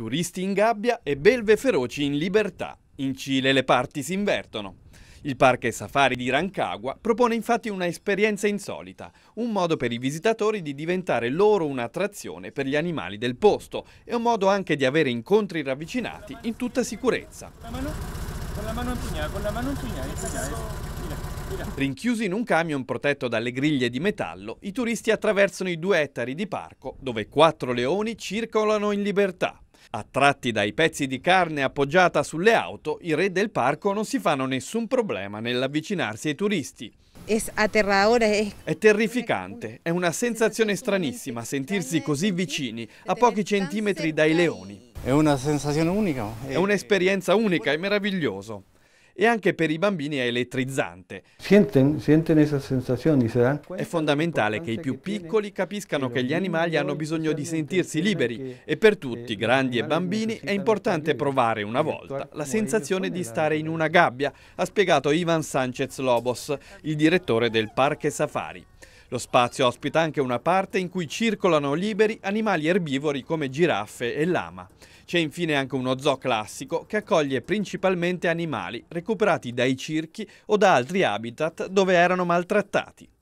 turisti in gabbia e belve feroci in libertà. In Cile le parti si invertono. Il parco e safari di Rancagua propone infatti un'esperienza insolita, un modo per i visitatori di diventare loro un'attrazione per gli animali del posto e un modo anche di avere incontri ravvicinati in tutta sicurezza. Rinchiusi in un camion protetto dalle griglie di metallo, i turisti attraversano i due ettari di parco dove quattro leoni circolano in libertà. Attratti dai pezzi di carne appoggiata sulle auto, i re del parco non si fanno nessun problema nell'avvicinarsi ai turisti. È terrificante, è una sensazione stranissima sentirsi così vicini, a pochi centimetri dai leoni. È una sensazione unica. È un'esperienza unica, e meraviglioso e anche per i bambini è elettrizzante. Sienten, sienten è fondamentale che i più piccoli capiscano che gli animali hanno bisogno di sentirsi liberi e per eh, tutti, grandi e bambini, è importante provare una volta la sensazione di stare in una gabbia, ha spiegato Ivan Sanchez Lobos, il direttore del Parque Safari. Lo spazio ospita anche una parte in cui circolano liberi animali erbivori come giraffe e lama. C'è infine anche uno zoo classico che accoglie principalmente animali recuperati dai circhi o da altri habitat dove erano maltrattati.